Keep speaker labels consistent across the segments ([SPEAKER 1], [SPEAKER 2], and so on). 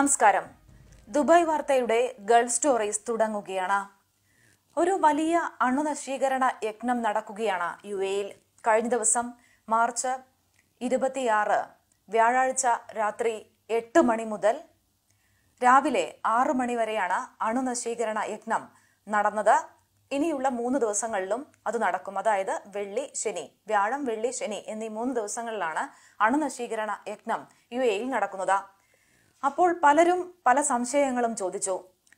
[SPEAKER 1] നമസ്കാരം ദുബായ് വാർത്തയുടെ Gulf stories തുടങ്ങുകയാണ് ഒരു വലിയ അണുനശീകരണ യജ്ഞം നടക്കുകയാണ് യു എയിൽ കഴിഞ്ഞ ദിവസം മാർച്ച് ഇരുപത്തിയാറ് വ്യാഴാഴ്ച രാത്രി എട്ട് മണി മുതൽ രാവിലെ ആറു മണി വരെയാണ് അണുനശീകരണ യജ്ഞം നടന്നത് ഇനിയുള്ള മൂന്ന് ദിവസങ്ങളിലും അത് നടക്കും അതായത് വെള്ളി ശനി വ്യാഴം വെള്ളി ശനി എന്നീ മൂന്ന് ദിവസങ്ങളിലാണ് അണുനശീകരണ യജ്ഞം യു എയിൽ നടക്കുന്നത് അപ്പോൾ പലരും പല സംശയങ്ങളും ചോദിച്ചു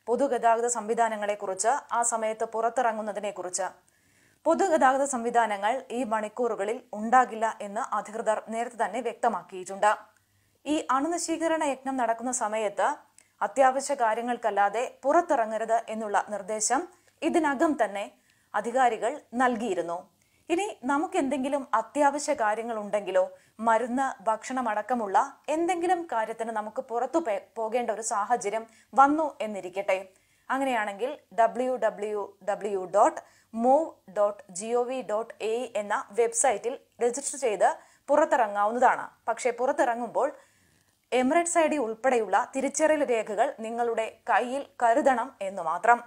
[SPEAKER 1] പൊതുഗതാഗത കുറിച്ച് ആ സമയത്ത് പുറത്തിറങ്ങുന്നതിനെക്കുറിച്ച് പൊതുഗതാഗത സംവിധാനങ്ങൾ ഈ മണിക്കൂറുകളിൽ ഉണ്ടാകില്ല എന്ന് അധികൃതർ നേരത്തെ തന്നെ വ്യക്തമാക്കിയിട്ടുണ്ട് ഈ അണുനശീകരണ യജ്ഞം നടക്കുന്ന സമയത്ത് അത്യാവശ്യ കാര്യങ്ങൾക്കല്ലാതെ പുറത്തിറങ്ങരുത് എന്നുള്ള നിർദ്ദേശം ഇതിനകം തന്നെ അധികാരികൾ നൽകിയിരുന്നു ഇനി നമുക്ക് എന്തെങ്കിലും അത്യാവശ്യ കാര്യങ്ങൾ ഉണ്ടെങ്കിലോ മരുന്ന് ഭക്ഷണം അടക്കമുള്ള എന്തെങ്കിലും കാര്യത്തിന് നമുക്ക് പുറത്തു പോകേണ്ട ഒരു സാഹചര്യം വന്നു എന്നിരിക്കട്ടെ അങ്ങനെയാണെങ്കിൽ W W W dot move dot G O V dot A എന്ന വെബ്സൈറ്റിൽ രജിസ്റ്റർ ചെയ്ത് പുറത്തിറങ്ങാവുന്നതാണ് പക്ഷേ പുറത്തിറങ്ങുമ്പോൾ എമിറേറ്റ്സ് ഐ ഡി ഉൾപ്പെടെയുള്ള തിരിച്ചറിയൽ രേഖകൾ നിങ്ങളുടെ കയ്യിൽ കരുതണം എന്ന് മാത്രം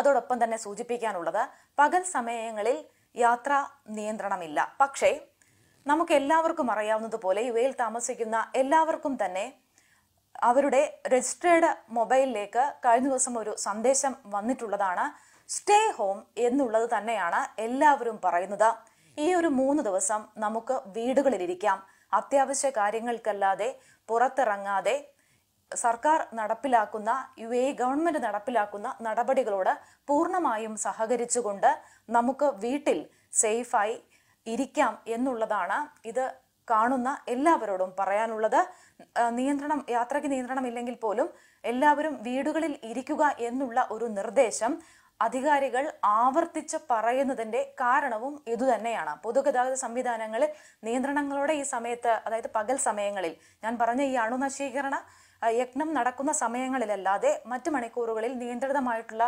[SPEAKER 1] അതോടൊപ്പം തന്നെ സൂചിപ്പിക്കാനുള്ളത് പകൽ സമയങ്ങളിൽ യാത്രാ നിയന്ത്രണമില്ല പക്ഷേ നമുക്ക് എല്ലാവർക്കും അറിയാവുന്നതുപോലെ എയിൽ താമസിക്കുന്ന എല്ലാവർക്കും തന്നെ അവരുടെ രജിസ്റ്റേർഡ് മൊബൈലിലേക്ക് കഴിഞ്ഞ ദിവസം ഒരു സന്ദേശം വന്നിട്ടുള്ളതാണ് സ്റ്റേ ഹോം എന്നുള്ളത് തന്നെയാണ് എല്ലാവരും പറയുന്നത് ഈ ഒരു മൂന്ന് ദിവസം നമുക്ക് വീടുകളിലിരിക്കാം അത്യാവശ്യ കാര്യങ്ങൾക്കല്ലാതെ പുറത്തിറങ്ങാതെ സർക്കാർ നടപ്പിലാക്കുന്ന യു എ ഗവൺമെന്റ് നടപ്പിലാക്കുന്ന നടപടികളോട് പൂർണ്ണമായും സഹകരിച്ചുകൊണ്ട് നമുക്ക് വീട്ടിൽ സേഫായി ഇരിക്കാം എന്നുള്ളതാണ് ഇത് കാണുന്ന എല്ലാവരോടും പറയാനുള്ളത് നിയന്ത്രണം യാത്രയ്ക്ക് നിയന്ത്രണമില്ലെങ്കിൽ പോലും എല്ലാവരും വീടുകളിൽ ഇരിക്കുക എന്നുള്ള ഒരു നിർദ്ദേശം അധികാരികൾ ആവർത്തിച്ച് പറയുന്നതിന്റെ കാരണവും ഇതുതന്നെയാണ് പൊതുഗതാഗത സംവിധാനങ്ങൾ നിയന്ത്രണങ്ങളോടെ ഈ സമയത്ത് അതായത് പകൽ സമയങ്ങളിൽ ഞാൻ പറഞ്ഞ ഈ അണുനശീകരണ യജ്ഞം നടക്കുന്ന സമയങ്ങളിലല്ലാതെ മറ്റു മണിക്കൂറുകളിൽ നിയന്ത്രിതമായിട്ടുള്ള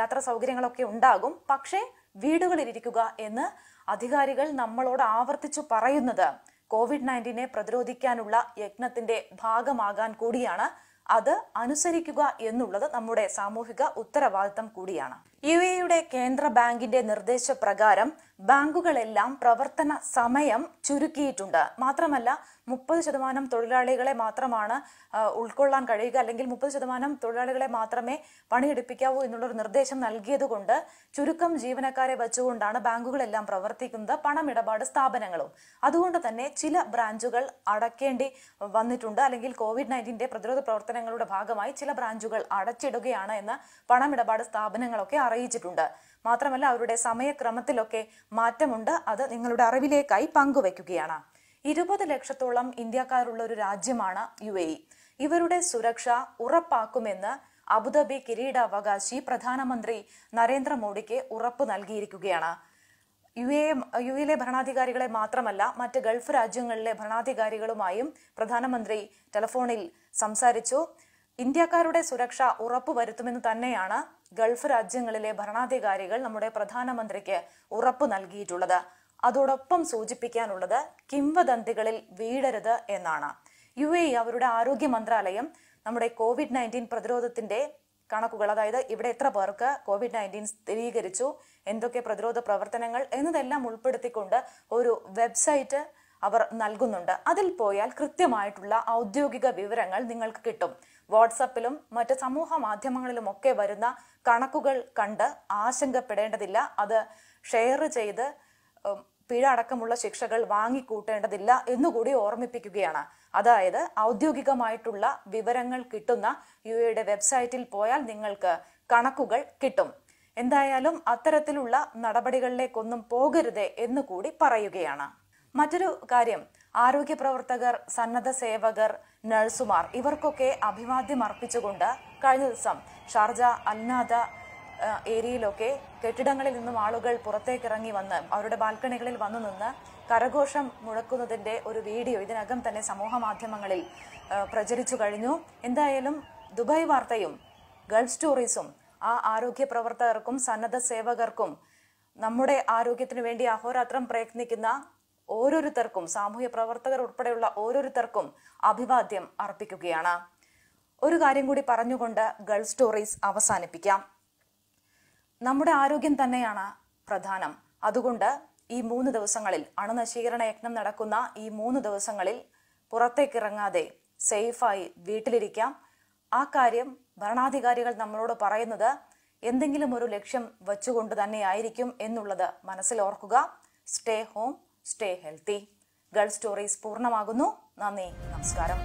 [SPEAKER 1] യാത്രാ സൗകര്യങ്ങളൊക്കെ ഉണ്ടാകും പക്ഷേ വീടുകളിലിരിക്കുക എന്ന് അധികാരികൾ നമ്മളോട് ആവർത്തിച്ചു പറയുന്നത് കോവിഡ് നയൻറ്റീനെ പ്രതിരോധിക്കാനുള്ള യജ്ഞത്തിന്റെ ഭാഗമാകാൻ കൂടിയാണ് അത് അനുസരിക്കുക എന്നുള്ളത് നമ്മുടെ സാമൂഹിക ഉത്തരവാദിത്തം കൂടിയാണ് യു എയുടെ കേന്ദ്ര ബാങ്കിന്റെ നിർദ്ദേശപ്രകാരം ബാങ്കുകളെല്ലാം പ്രവർത്തന സമയം ചുരുക്കിയിട്ടുണ്ട് മാത്രമല്ല മുപ്പത് ശതമാനം തൊഴിലാളികളെ മാത്രമാണ് ഉൾക്കൊള്ളാൻ കഴിയുക അല്ലെങ്കിൽ മുപ്പത് ശതമാനം തൊഴിലാളികളെ മാത്രമേ പണിയെടുപ്പിക്കാവൂ എന്നുള്ളൊരു നിർദ്ദേശം നൽകിയതുകൊണ്ട് ചുരുക്കം ജീവനക്കാരെ വെച്ചുകൊണ്ടാണ് ബാങ്കുകളെല്ലാം പ്രവർത്തിക്കുന്നത് പണമിടപാട് സ്ഥാപനങ്ങളും അതുകൊണ്ട് തന്നെ ചില ബ്രാഞ്ചുകൾ അടയ്ക്കേണ്ടി വന്നിട്ടുണ്ട് അല്ലെങ്കിൽ കോവിഡ് നയൻറ്റീൻ്റെ പ്രതിരോധ പ്രവർത്തനങ്ങളുടെ ഭാഗമായി ചില ബ്രാഞ്ചുകൾ അടച്ചിടുകയാണ് എന്ന് പണമിടപാട് സ്ഥാപനങ്ങളൊക്കെ അറിയിച്ചിട്ടുണ്ട് മാത്രമല്ല അവരുടെ സമയക്രമത്തിലൊക്കെ മാറ്റമുണ്ട് അത് നിങ്ങളുടെ അറിവിലേക്കായി പങ്കുവയ്ക്കുകയാണ് ഇരുപത് ലക്ഷത്തോളം ഇന്ത്യക്കാരുള്ള ഒരു രാജ്യമാണ് യു എ ഇവരുടെ സുരക്ഷ ഉറപ്പാക്കുമെന്ന് അബുദാബി കിരീടാവകാശി പ്രധാനമന്ത്രി നരേന്ദ്രമോദിക്ക് ഉറപ്പ് നൽകിയിരിക്കുകയാണ് യു എ യു എയിലെ ഭരണാധികാരികളെ മാത്രമല്ല മറ്റ് ഗൾഫ് രാജ്യങ്ങളിലെ ഭരണാധികാരികളുമായും പ്രധാനമന്ത്രി ടെലിഫോണിൽ സംസാരിച്ചു ഇന്ത്യക്കാരുടെ സുരക്ഷ ഉറപ്പുവരുത്തുമെന്ന് തന്നെയാണ് ഗൾഫ് രാജ്യങ്ങളിലെ ഭരണാധികാരികൾ നമ്മുടെ പ്രധാനമന്ത്രിക്ക് ഉറപ്പ് നൽകിയിട്ടുള്ളത് അതോടൊപ്പം സൂചിപ്പിക്കാനുള്ളത് കിംവദന്തികളിൽ വീഴരുത് എന്നാണ് യു എ അവരുടെ ആരോഗ്യ മന്ത്രാലയം നമ്മുടെ കോവിഡ് നയൻറ്റീൻ പ്രതിരോധത്തിന്റെ കണക്കുകൾ അതായത് ഇവിടെ എത്ര പേർക്ക് കോവിഡ് നയൻറ്റീൻ സ്ഥിരീകരിച്ചു എന്തൊക്കെ പ്രതിരോധ പ്രവർത്തനങ്ങൾ എന്നതെല്ലാം ഉൾപ്പെടുത്തിക്കൊണ്ട് ഒരു വെബ്സൈറ്റ് അവർ നൽകുന്നുണ്ട് അതിൽ പോയാൽ കൃത്യമായിട്ടുള്ള ഔദ്യോഗിക വിവരങ്ങൾ നിങ്ങൾക്ക് കിട്ടും വാട്സപ്പിലും മറ്റ് സമൂഹ മാധ്യമങ്ങളിലും ഒക്കെ വരുന്ന കണക്കുകൾ കണ്ട് ആശങ്കപ്പെടേണ്ടതില്ല അത് ഷെയർ ചെയ്ത് പിഴ അടക്കമുള്ള ശിക്ഷകൾ വാങ്ങിക്കൂട്ടേണ്ടതില്ല എന്നുകൂടി ഓർമ്മിപ്പിക്കുകയാണ് അതായത് ഔദ്യോഗികമായിട്ടുള്ള വിവരങ്ങൾ കിട്ടുന്ന യു എയുടെ വെബ്സൈറ്റിൽ പോയാൽ നിങ്ങൾക്ക് കണക്കുകൾ കിട്ടും എന്തായാലും അത്തരത്തിലുള്ള നടപടികളിലേക്കൊന്നും പോകരുതേ എന്നുകൂടി പറയുകയാണ് മറ്റൊരു കാര്യം ആരോഗ്യ പ്രവർത്തകർ സന്നദ്ധ സേവകർ നഴ്സുമാർ ഇവർക്കൊക്കെ അഭിവാദ്യം അർപ്പിച്ചുകൊണ്ട് കഴിഞ്ഞ ദിവസം ഷാർജ അന്നാദ ഏരിയയിലൊക്കെ കെട്ടിടങ്ങളിൽ നിന്നും ആളുകൾ പുറത്തേക്ക് ഇറങ്ങി വന്ന് അവരുടെ ബാൽക്കണികളിൽ വന്നു നിന്ന് കരഘോഷം മുഴക്കുന്നതിന്റെ ഒരു വീഡിയോ ഇതിനകം തന്നെ സമൂഹ മാധ്യമങ്ങളിൽ പ്രചരിച്ചു കഴിഞ്ഞു എന്തായാലും ദുബായ് വാർത്തയും ഗൾഫ് സ്റ്റോറീസും ആ ആരോഗ്യ പ്രവർത്തകർക്കും സന്നദ്ധ സേവകർക്കും നമ്മുടെ ആരോഗ്യത്തിനു വേണ്ടി അഹോരാത്രം പ്രയത്നിക്കുന്ന ഓരോരുത്തർക്കും സാമൂഹ്യ പ്രവർത്തകർ ഉൾപ്പെടെയുള്ള ഓരോരുത്തർക്കും അഭിവാദ്യം അർപ്പിക്കുകയാണ് ഒരു കാര്യം കൂടി പറഞ്ഞുകൊണ്ട് ഗേൾ സ്റ്റോറീസ് അവസാനിപ്പിക്കാം നമ്മുടെ ആരോഗ്യം തന്നെയാണ് പ്രധാനം അതുകൊണ്ട് ഈ മൂന്ന് ദിവസങ്ങളിൽ അണുനശീകരണ യജ്ഞം നടക്കുന്ന ഈ മൂന്ന് ദിവസങ്ങളിൽ പുറത്തേക്കിറങ്ങാതെ സേഫായി വീട്ടിലിരിക്കാം ആ കാര്യം ഭരണാധികാരികൾ നമ്മളോട് പറയുന്നത് എന്തെങ്കിലും ഒരു ലക്ഷ്യം വച്ചുകൊണ്ട് തന്നെയായിരിക്കും എന്നുള്ളത് മനസ്സിലോർക്കുക stay home stay healthy Gulf Stories പൂർണ്ണമാകുന്നു നന്ദി നമസ്കാരം